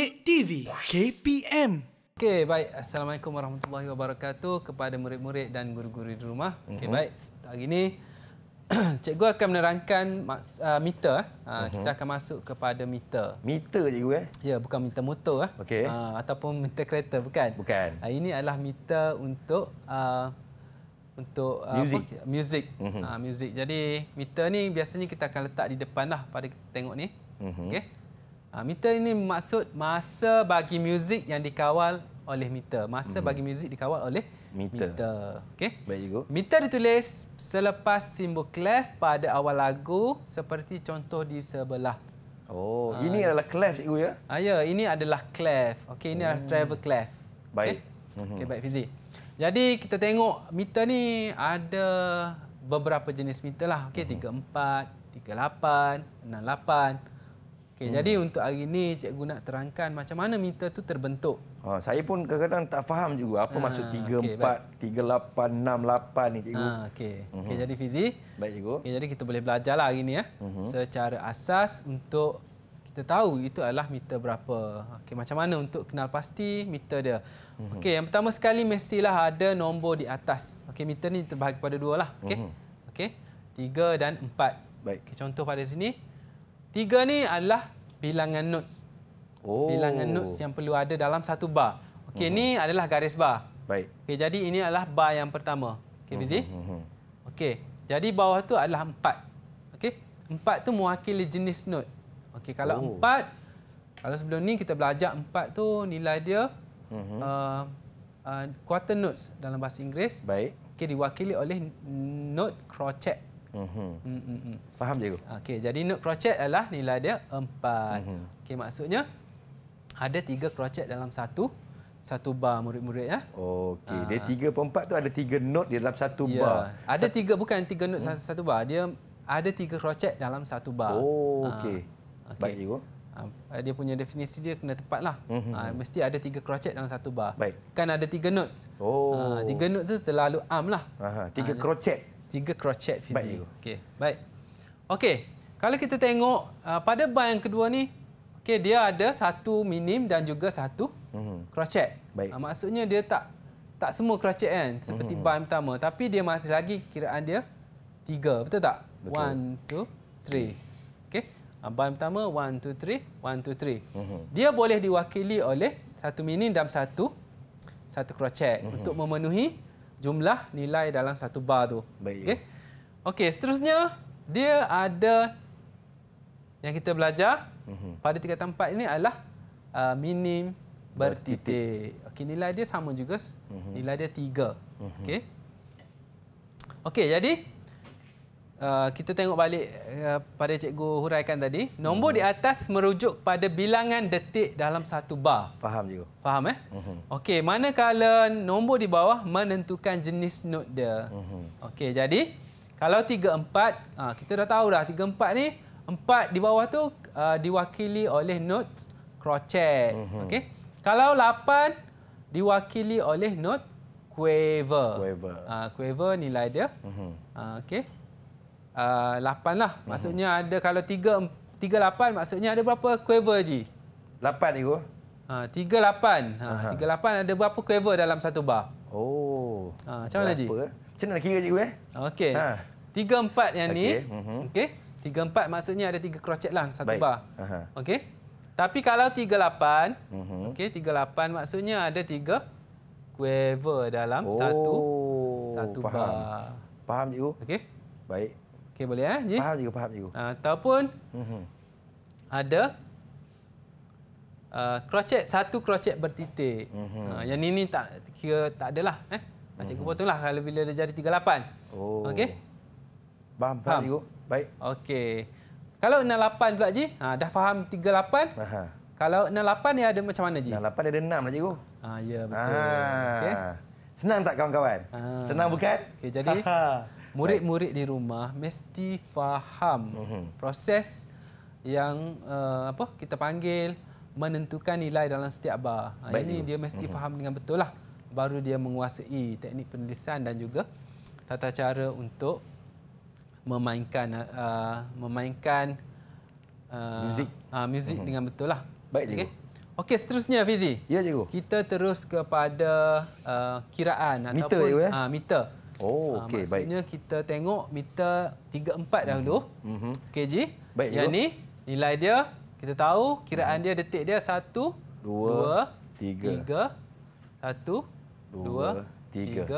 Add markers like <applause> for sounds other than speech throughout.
Kek TV, KPM. Okay baik. Assalamualaikum warahmatullahi wabarakatuh kepada murid-murid dan guru-guru di rumah. Uh -huh. Okey, mhm. baik. Hari ini, <clears throat> cikgu akan menerangkan uh, meter. Uh, ah, uh -huh. Kita mhm. akan masuk kepada meter. Meter, cikgu? Eh? Ya, bukan meter motor. Eh? Ah. Okay. Uh, ataupun meter kereta, bukan? Bukan. Uh, ini adalah meter untuk... Uh, untuk music. Uh, music. Uh -huh. uh, music. Jadi, meter ni biasanya kita akan letak di depan lah pada kita tengok ni. Uh mhm. -huh. Okey. Uh, meter ini maksud masa bagi muzik yang dikawal oleh meter. Masa hmm. bagi muzik dikawal oleh meter. meter. Okey. Baik juga. Meter ditulis selepas simbol clef pada awal lagu seperti contoh di sebelah. Oh, uh, ini ya. adalah clef cikgu ya? Ah ya, ini adalah clef. Okey, ini hmm. adalah travel clef. Baik. Okey, okay, hmm. baik Fizi. Jadi kita tengok meter ni ada beberapa jenis meter lah. Okey, hmm. 3 4 3 8 6 Okay, hmm. Jadi untuk hari ini, cikgu nak terangkan macam mana mita tu terbentuk. Ha, saya pun kadang-kadang tak faham juga apa ha, maksud 3, okay, 4, baik. 3, 8, 6, 8 ni cikgu. Ha, okay. Uh -huh. okay, jadi Fizi, baik, cikgu. Okay, jadi kita boleh belajar lah hari ini ya, uh mhm. -huh. secara asas untuk kita tahu itu adalah meter berapa. Okay, macam mana untuk kenal pasti meter dia. Uh mhm. -huh. okay, yang pertama sekali mestilah ada nombor di atas. Okay, meter ni terbahagi kepada dua lah. Okay? Uh mhm. -huh. okay, 3 dan 4. Baik. Okay, contoh pada sini. Tiga ni adalah bilangan notes. Oh. Bilangan notes yang perlu ada dalam satu bar. Okey, uh hmm. -huh. ini adalah garis bar. Baik. Okey, jadi ini adalah bar yang pertama. Okey, Fizi. Uh hmm, -huh. Hmm, Okey, jadi bawah tu adalah empat. Okey, empat tu mewakili jenis note. Okey, kalau oh. empat, kalau sebelum ni kita belajar empat tu nilai dia uh -huh. uh, uh, quarter notes dalam bahasa Inggeris. Baik. Okey, diwakili oleh note crochet. Mm-hmm. Faham cikgu? Okey, jadi node crochet adalah nilai dia 4. mm mm-hmm. Okey, maksudnya ada tiga crochet dalam satu satu bar murid-murid ya. Okey, dia ah. tiga per 4 tu ada tiga node di dalam satu ya. bar. Ada 3 satu... bukan tiga node hmm? satu, bar. Dia ada tiga crochet dalam satu bar. Oh, ah, okey. Okay. Baik juga. Ah, eh, dia punya definisi dia kena tepat lah. Mm-hmm. Mesti ada tiga crochet dalam satu bar. Baik. Kan ada tiga notes. Oh. Tiga notes tu selalu am lah. Aha. Tiga crochet. Tiga crochet fizik. Baik. Okay. Baik. Okey. Kalau kita tengok uh, pada bar yang kedua ni, okey dia ada satu minim dan juga satu mm-hmm. crochet. Baik. Uh, maksudnya dia tak tak semua crochet kan seperti mm-hmm. bar pertama, tapi dia masih lagi kiraan dia tiga. Betul tak? 1 2 3. Okey. Uh, bar pertama 1 2 3, 1 2 3. mm Dia boleh diwakili oleh satu minim dan satu satu crochet mm-hmm. untuk memenuhi jumlah nilai dalam satu bar tu. Baik. Okey. Okey, seterusnya dia ada yang kita belajar mhm. pada tingkatan empat ini adalah uh, minim bertitik. Okey, nilai dia sama juga. Mhm. Nilai dia tiga. Mhm. Okey. Okey, jadi uh, kita tengok balik uh, pada cikgu huraikan tadi. Nombor hmm. di atas merujuk pada bilangan detik dalam satu bar. Faham cikgu. Faham eh? Hmm. Okey, manakala nombor di bawah menentukan jenis not dia. Hmm. Okey, jadi kalau 3 4, uh, kita dah tahu dah 3 4 ni 4 di bawah tu uh, diwakili oleh not crochet. Hmm. Okey. Kalau 8 diwakili oleh not quaver. Quaver. Uh, quaver nilai dia. Hmm. Uh, Okey. Ah, lapan uh, lah. Mhm. Maksudnya hmm. ada kalau tiga, tiga lapan, maksudnya ada berapa quaver, Haji? Lapan, Igu. Ha, tiga lapan. Ha, tiga lapan ada berapa quaver dalam satu bar? Oh. Ha, macam mana, Haji? Eh? Macam mana nak kira, Cikgu? Eh? Okey. Ha. Tiga empat yang okay. ni. Mhm. Okey. Tiga empat maksudnya ada tiga crochet lah satu Baik. bar. Okey. Tapi kalau tiga lapan, mhm. okey, tiga lapan maksudnya ada tiga quaver dalam oh, satu satu faham. bar. Faham, Cikgu? Okey. Baik. Okey boleh eh? Ji? Faham juga, faham juga. Ah, ataupun uh-huh. ada uh, crochet, satu crochet bertitik. Uh-huh. Uh, yang ini tak kira tak adalah eh. Macam uh-huh. Mhm. kupon lah kalau bila dia jadi 38. Oh. Okey. Faham, faham, faham. juga. Baik. Okey. Kalau 68 pula Ji, ha, dah faham 38. Aha. Kalau 68 ni ada macam mana Ji? 68 dia ada 6 lah cikgu. Ah ya betul. Okey. Senang tak kawan-kawan? Senang bukan? Okey jadi murid-murid di rumah mesti faham mhm. proses yang uh, apa kita panggil menentukan nilai dalam setiap bar. Ha, Baik Ini itu. dia mesti mhm. faham dengan betul lah. Baru dia menguasai teknik penulisan dan juga tata cara untuk memainkan uh, memainkan uh, muzik uh, muzik uh-huh. dengan betul lah. Baik cikgu. Okey, seterusnya Fizi. Ya, cikgu. Kita terus kepada uh, kiraan meter, ataupun cikgu, ya? uh, meter. Oh, ah, okey. Maksudnya baik. kita tengok meter 34 dahulu. Mm -hmm. KG. Baik, Yang ni nilai dia kita tahu kiraan mm -hmm. dia detik dia 1 2 3 1 2 3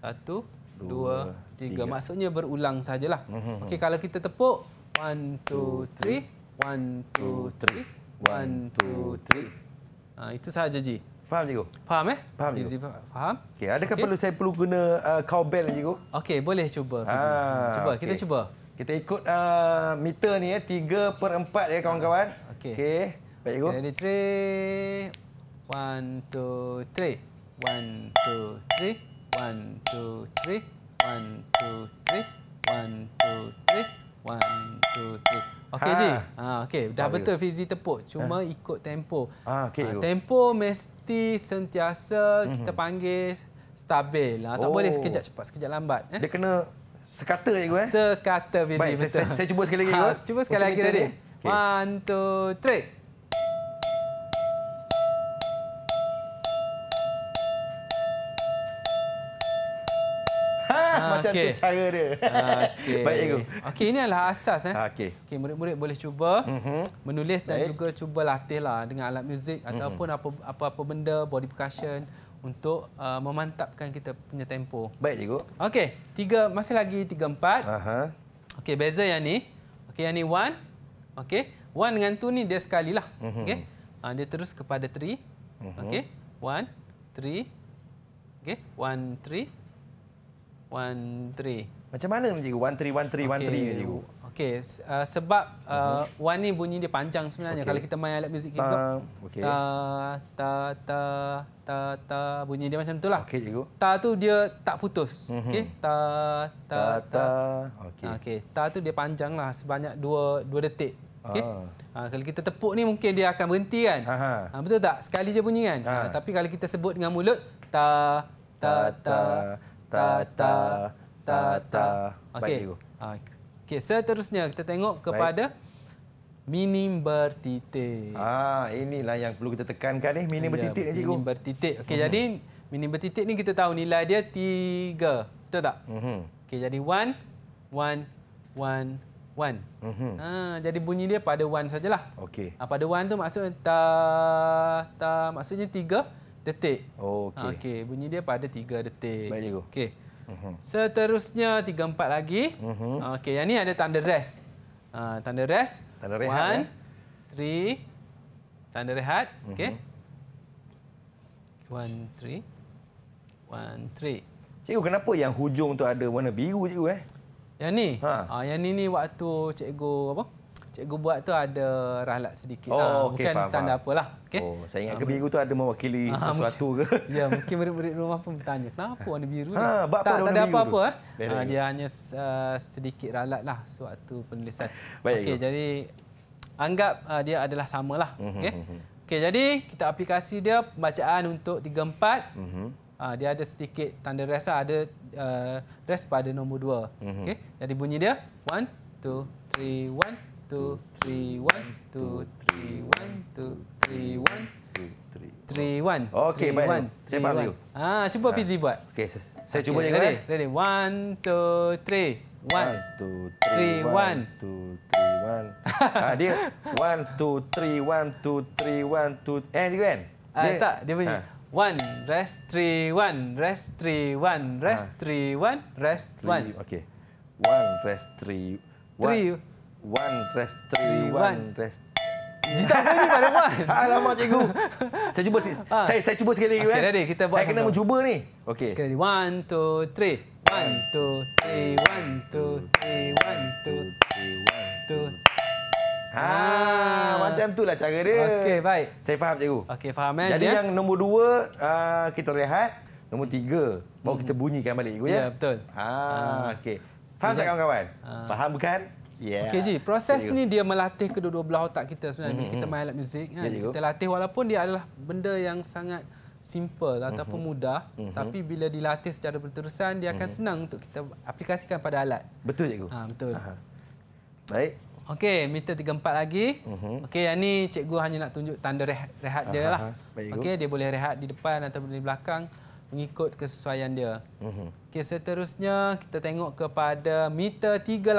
1 2 3. Maksudnya berulang sajalah. Mm -hmm. Okey, kalau kita tepuk 1 2 3 1 2 3 1 2 3 Ha, itu sahaja, Ji. Faham, Cikgu? Faham, eh? Faham, Cikgu. Fizi, faham. Okay, adakah okay. perlu saya perlu guna uh, cowbell, Cikgu? Okey, boleh cuba. Ah, cuba, okay. kita cuba. Kita ikut uh, meter ni eh. ya, eh. 3 per 4 ya, eh, kawan-kawan. Okey. Okay. Baik, Cikgu. Ready, 3. 1, 2, 3. 1, 2, 3. 1, 2, 3. 1, 2, 3. 1, 2, 3. 1, 2, 3. Okey ha. Ji. Ha, okay. Dah ha, betul Fizi tepuk. Cuma ha. ikut tempo. Ha, ah, okay, ha, tempo mesti sentiasa mm-hmm. kita mhm. panggil stabil. Ha, tak oh. boleh sekejap cepat, sekejap lambat. Eh? Dia kena sekata ya gue. Eh? Sekata Fizi. betul. Saya, saya, saya cuba sekali lagi. Ha, cuba sekali okay, lagi tadi. Okay. One, two, three. okay. satu cara dia. Okay. <laughs> Baik, cikgu. Okey, ini adalah asas. Eh. Okey, murid-murid boleh cuba mm -hmm. menulis Baik. dan juga cuba latihlah dengan alat muzik mhm. ataupun apa-apa mm benda, body percussion untuk uh, memantapkan kita punya tempo. Baik, cikgu. Okey, tiga, masih lagi tiga, empat. Uh -huh. Okey, beza yang ni. Okey, yang ni one. Okey, one dengan two ni dia sekali lah. Mm -hmm. Okey, uh, dia terus kepada three. Mhm. Okey, one, three. Okey, one, three. 13. Macam mana cikgu? 13 13 13 cikgu. Okey, uh, sebab 1 uh, uh mhm. -huh. ni bunyi dia panjang sebenarnya. Okay. Kalau kita main alat muzik kita. Okay. Ta ta ta ta ta bunyi dia macam tu lah. Okay cikgu. Ta tu dia tak putus. Uh mhm. -huh. Okey. Ta ta ta. ta. Okey. Okey. Ah, ta tu dia panjang lah. sebanyak 2 2 detik. Okay. Ah. Ha, kalau kita tepuk ni mungkin dia akan berhenti kan? Ha, betul tak? Sekali je bunyi kan? Ha. Ha, tapi kalau kita sebut dengan mulut ta ta ta, ta. ta ta ta ta ta. Okey. Okey, seterusnya kita tengok kepada minim bertitik. Ah, inilah yang perlu kita tekankan ni, minim bertitik ni cikgu. Minim bertitik. Okey, mhm. jadi minim bertitik ni kita tahu nilai dia tiga. Betul tak? Mhm. Okey, jadi one, one, one, one. Mm -hmm. ha, jadi bunyi dia pada 1 sajalah. Okey. Ha, pada one tu maksudnya ta ta maksudnya tiga detik. Oh, okey. Ah, okey, bunyi dia pada 3 detik. Baik cikgu. Okey. Uh mhm. -huh. Seterusnya 3 4 lagi. Uh mhm. ah, -huh. Okey, yang ni ada tanda rest. Uh, tanda rest. Tanda rehat. 1 ya. tanda rehat. Mhm. Okey. one, three, one, three. Cikgu kenapa yang hujung tu ada warna biru cikgu eh? Yang ni. Ha. Uh, yang ni ni waktu cikgu apa? cikgu buat tu ada rahlat sedikit. Oh, lah. okay, Bukan faham, tanda faham. apalah. Okay? Oh, saya ingat ha, ke tu ada mewakili ha, sesuatu ke? Ya, mungkin murid-murid rumah pun bertanya, kenapa warna biru ha, ni? Tak, tak ada apa-apa. Ha? dia hanya uh, sedikit rahlat lah sewaktu penulisan. Baik, okay, jadi, anggap uh, dia adalah sama samalah. Okay? okay, jadi, kita aplikasi dia pembacaan untuk 3-4. Uh, mhm. ah, dia ada sedikit tanda rest lah. Ada uh, rest pada nombor 2. Mm -hmm. okay? Jadi, bunyi dia. 1, 2, 3, 1 two, three, one, two, three, one, two, three, one, two, three, one. Okay, baik. Saya faham you. Ah, cuba ah. Fizi buat. Okay, saya cuba yang ini. Ready? One, two, three. One, two, three, one, two, three, one. <laughs> Ah, dia. One, two, three, one, two, three, one, two. Eh, dia kan? Ah, tak. Dia punya. Ah. One, rest, three, one, rest, three, one, rest, ah. three, one, rest, one. Okay. One, rest, three, one. Three, One rest three, one rest. Jita apa ni Pak Rehman? Alamak cikgu. saya cuba sikit. Ha. Ah. Saya, saya cuba sekali lagi. Okay, eh. ready. Kita buat saya kena mencuba ni. Okey. Okay, ready. One, two, three. One, two, three. One, two, three. One, two, three. One, two, Ha, ah. macam tu lah cara dia. Okey, baik. Saya faham cikgu. Okey, faham eh. Jadi ya? yang nombor dua, uh, kita rehat. Nombor tiga, baru kita mm-hmm. bunyikan balik cikgu ya. Ya, betul. Ha, ah. okey. Faham tak kawan-kawan? Ah. Faham bukan? Yeah. Okey Ji, proses ni dia melatih kedua-dua belah otak kita sebenarnya mm -hmm. kita mm-hmm. main alat muzik. Kan? Kita latih walaupun dia adalah benda yang sangat simple mm -hmm. ataupun mm-hmm. mudah. Mm -hmm. Tapi bila dilatih secara berterusan, dia akan mm -hmm. senang untuk kita aplikasikan pada alat. Betul, Cikgu. Ha, betul. Aha. Baik. Okey, meter tiga empat lagi. Mm -hmm. Okey, yang ni Cikgu hanya nak tunjuk tanda rehat, rehat dia lah. Okey, dia boleh rehat di depan atau di belakang mengikut kesesuaian dia. Mm -hmm. Okey, seterusnya kita tengok kepada meter 38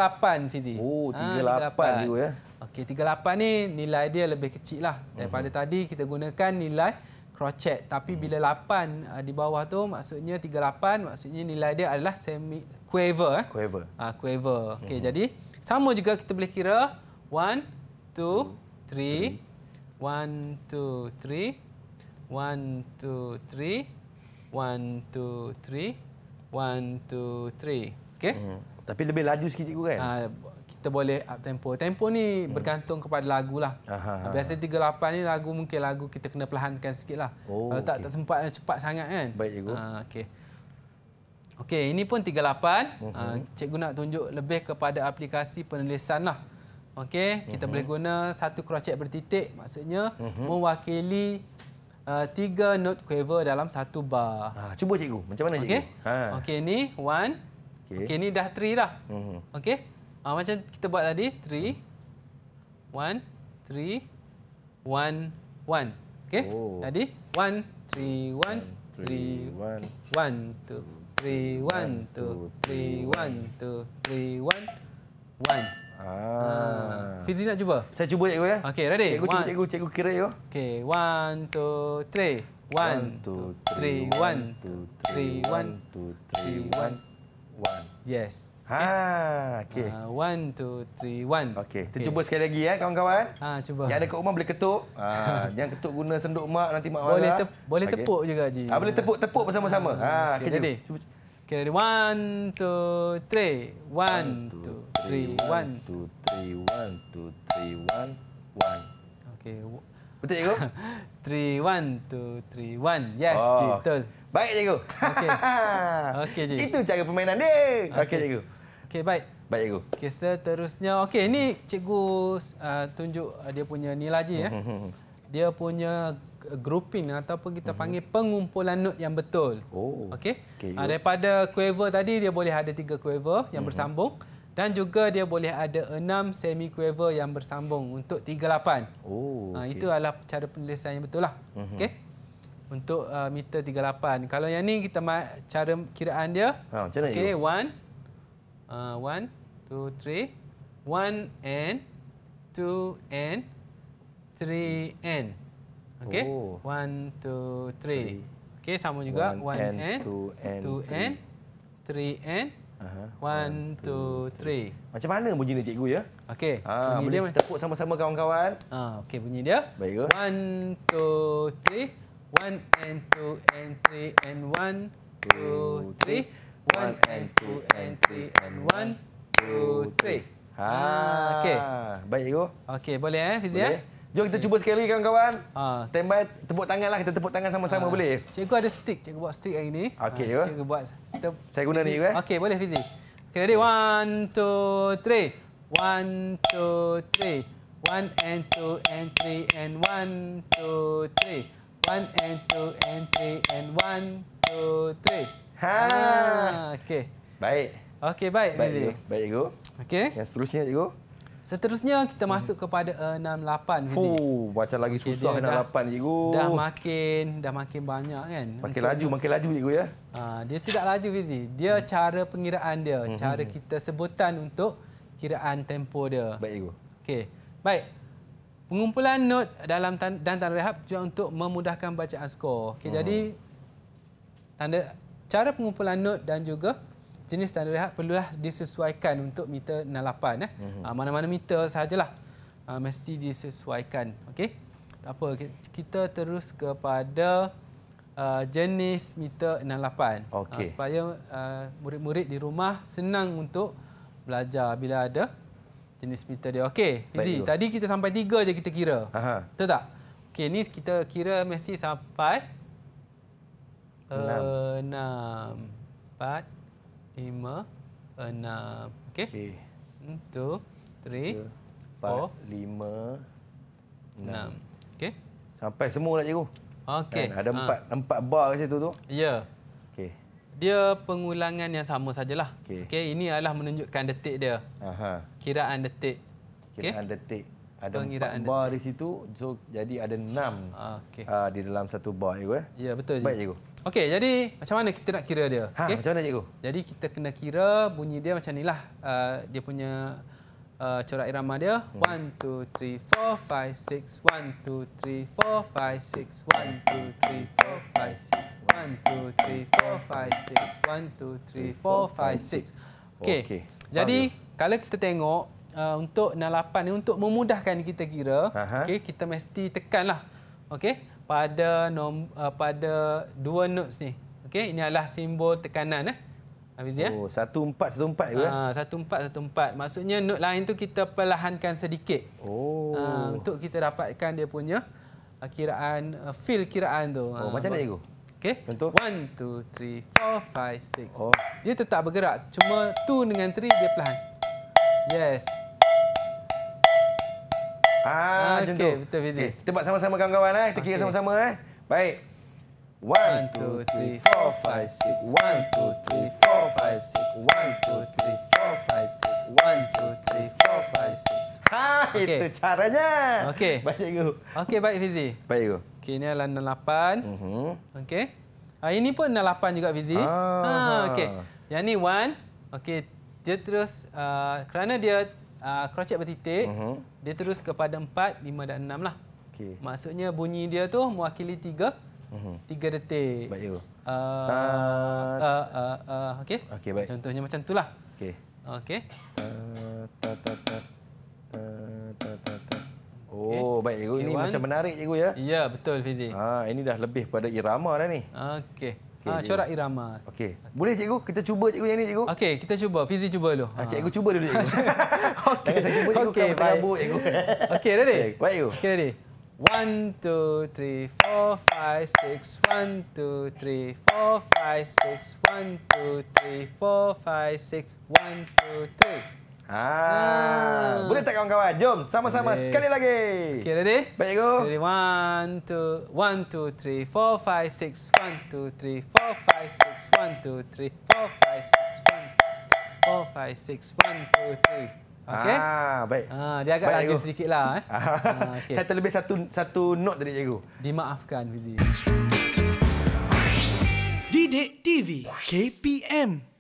Fizi. Oh, 38 ni ha, ya. Okey, 38 ni nilai dia lebih kecil lah daripada uh mhm. -huh. tadi kita gunakan nilai crochet. Tapi hmm. bila 8 mhm. uh, ah, di bawah tu maksudnya 38 maksudnya nilai dia adalah semi quaver eh. Quaver. Ah, quaver. Okey, uh mhm. -huh. jadi sama juga kita boleh kira 1 2 3 1 2 3 1 2 3 1 2 3 One, two, three. Okay? Hmm. Tapi lebih laju sikit cikgu kan? Uh, kita boleh up tempo. Tempo ni hmm. bergantung kepada lagu lah. Biasa tiga lapan ni lagu mungkin lagu kita kena perlahankan sikit lah. Oh, Kalau tak, okay. tak sempat cepat sangat kan? Baik cikgu. Uh, ah, okay. Okey, ini pun 38. Uh -huh. uh, cikgu nak tunjuk lebih kepada aplikasi penulisan lah. Okey, kita uh mhm. -huh. boleh guna satu crochet bertitik. Maksudnya uh mhm. -huh. mewakili Uh, tiga note quaver dalam satu bar. Ha, cuba cikgu. Macam mana okay. cikgu? Ha. Okey, ni one. Okey, okay, ni dah three dah. Mm -hmm. Okey. Ha, ah, macam kita buat tadi. Three. One. Three. One. One. Okey. Oh. Jadi. One. Three. One. Three. One. One. Two. Three. One. Two. Three. One. Two. Three. One. One. Ah. ah. Fizi nak cuba? Saya cuba cikgu ya. Okey, ready? Cikgu cikgu, cikgu, cikgu, kira ya. Okey, one, two, three. One, one, two, three, one, two, three, one, two, three, one, one. Yes. Ha, okey. Uh, one, two, three, one. Okey, kita okay. cuba sekali lagi ya, kawan-kawan. Ha, cuba. Yang ada kat rumah boleh ketuk. Ha, <laughs> jangan ketuk guna senduk mak, nanti mak marah. Boleh, tep boleh okay. tepuk juga, Haji. Ha, boleh tepuk, tepuk bersama-sama. Ha, okey, okay, jadi. Cuba. Okey, ready? One, two, three. One, one two, two, three, one, two, three, one, two, three, one, one. Okay. Betul cikgu? <laughs> three, one, two, three, one. Yes, betul. Baik cikgu. Okay. <laughs> okay cik. Itu cara permainan dia. Okay, okay cikgu. Okay, baik. Baik cikgu. Okay, seterusnya. Okay, ini, cikgu uh, tunjuk uh, dia punya nilai je. ya. <laughs> Dia punya grouping atau ataupun kita panggil pengumpulan not yang betul. Oh. Okay. okay uh, daripada quaver tadi, dia boleh ada tiga quaver yang bersambung dan juga dia boleh ada enam semi quaver yang bersambung untuk 38. Oh. Ah, okay. itu adalah cara penulisan yang betul lah. Uh mhm. -huh. Okey. Untuk uh, meter 38. Kalau yang ni kita cara kiraan dia. Ha, cara okay, one, uh, one, two, three, one and two and three and. Okay, oh. one, two, three. three. Okay, sama juga one, one and, and two and two and three and. Uh-huh. One, two, three. Macam mana bunyi ni cikgu ya? Okey. Ha, bunyi boleh dia. tepuk sama-sama kawan-kawan. Ha, Okey bunyi dia. Baik. One, two, three. One and two and three and one, two, three. One and two and three and one, two, three. Ha, okey. Baik cikgu. Okey, boleh eh Fizi eh? Jom kita okay. cuba sekali kawan-kawan. Ha. Standby, tepuk tanganlah kita tepuk tangan sama-sama ha. boleh. Cikgu ada stick, cikgu buat stick yang ini. Okey, ha. cikgu buat. Kita saya guna ni juga eh. Okey, boleh fizik. Okey, ready 1 2 3. 1 2 3. 1 and 2 and 3 and 1 2 3. 1 and 2 and 3 and 1 2 3. Ha. Ah, okey. Baik. Okey, baik fizik. Baik, cikgu. Okey. Yang seterusnya cikgu. Seterusnya kita masuk kepada 68 eh, Fizik. Oh, baca lagi okay, susah dah, 68 cikgu. Dah makin dah makin banyak kan. Makin laju, makin laju cikgu ya. Ah, dia tidak laju Fizik. Dia hmm. cara pengiraan dia, hmm. cara hmm, hmm. kita sebutan untuk kiraan tempo dia. Baik cikgu. Okey. Baik. Pengumpulan not dalam tan dan tanda rehab juga untuk memudahkan bacaan skor. Okey, hmm. jadi tanda cara pengumpulan not dan juga jenis tanda rehat perlulah disesuaikan untuk meter 68 eh. Uh, mana-mana meter sajalah. Uh, mesti disesuaikan, okey. Tak apa, kita terus kepada uh, jenis meter 68. Okay. Uh, supaya uh, murid-murid di rumah senang untuk belajar bila ada jenis meter dia. Okey, Izzy, tadi kita sampai tiga je kita kira. Aha. Betul tak? Okey, ni kita kira mesti sampai enam, eh, empat, uh, lima, enam. Okey. Okay. Satu, hmm, tiga, empat, four, lima, enam. Okey. Sampai semua lah cikgu. Okey. Kan, ada ha. empat ha. empat bar kat situ tu. Ya. Yeah. Okey. Dia pengulangan yang sama sajalah. Okey. Okay. Ini adalah menunjukkan detik dia. Aha. Kiraan detik. Kiraan okay. detik. Ada Pengiraan empat detik. bar di situ. So, jadi ada enam ah, okay. uh, ah, di dalam satu bar cikgu. Eh? Ya, yeah, betul cikgu. Baik cikgu. cikgu. Okey, jadi macam mana kita nak kira dia? Ha, okay. macam mana cikgu? Jadi kita kena kira bunyi dia macam inilah. Uh, dia punya uh, corak irama dia. 1 2 3 4 5 6 1 2 3 4 5 6 1 2 3 4 5 6 1 2 3 4 5 6 1 2 3 4 5 6 1 2 Okey. Jadi kalau kita tengok uh, untuk 68 ni untuk memudahkan kita kira, okey kita mesti tekanlah. Okey pada nom, uh, pada dua notes ni. Okey, ini adalah simbol tekanan eh. Habis ya. Oh, 14 14 juga. Ah, 14 14. Maksudnya note lain tu kita perlahankan sedikit. Oh. Uh, untuk kita dapatkan dia punya uh, kiraan uh, feel kiraan tu. Oh, uh, macam mana cikgu? Okey. Contoh 1 2 3 4 5 6. Dia tetap bergerak, cuma 2 dengan 3 dia perlahan. Yes. Ah, macam okay, tu. Betul, okay. Kita buat sama-sama kawan-kawan. Eh. Kita kira sama-sama. Eh. Baik. 1 2 3 4 5 6 1 2 3 4 5 6 1 2 3 4 5 6 1 2 3 4 5 6 Ha itu caranya. Okey. <laughs> Baik cikgu. Okey baik Fizi. Baik cikgu. Okey ini adalah 8. Mhm. Okey. Ah ini pun 8 juga Fizi. Ah, ha okey. Yang ni 1. Okey dia terus uh, kerana dia uh, crochet bertitik, uh mhm. -huh. dia terus kepada 4, 5 dan 6 lah. Okay. Maksudnya bunyi dia tu mewakili 3, uh -huh. 3 detik. Baik, Ibu. Uh, ah, ah, Contohnya macam tu lah. Okey. Okey. Oh, baik, Ibu. ini one. macam menarik, Ibu, ya? Ya, betul, Fizi. Ha, ini dah lebih pada irama dah ni. Okey. Okay, ha, ah, corak irama. Okey. Boleh cikgu? Kita cuba cikgu yang ni cikgu. Okey, kita cuba. Fizi cuba dulu. Ha, cikgu ah. cuba dulu cikgu. <laughs> Okey. Saya cuba cikgu okay, kan cikgu. <laughs> Okey, ready? Baik cikgu. Okey, ready. 1 2 3 4 5 6 1 2 3 4 5 6 1 2 3 4 5 6 1 2 3 Ah. Hmm. Boleh tak kawan-kawan? Jom sama-sama sekali lagi. Okay, ready? Baik, go. Ready, one, two, one, two, three, four, five, six. One, two, three, four, five, six. One, two, three, four, five, six. Four, five, six. One, two, three. Okay? Ah, baik. Ah, dia agak baik, sedikit lah. Eh. <laughs> Ah, ah, saya terlebih satu satu note tadi, cikgu. Dimaafkan, Fizi. Didik TV KPM.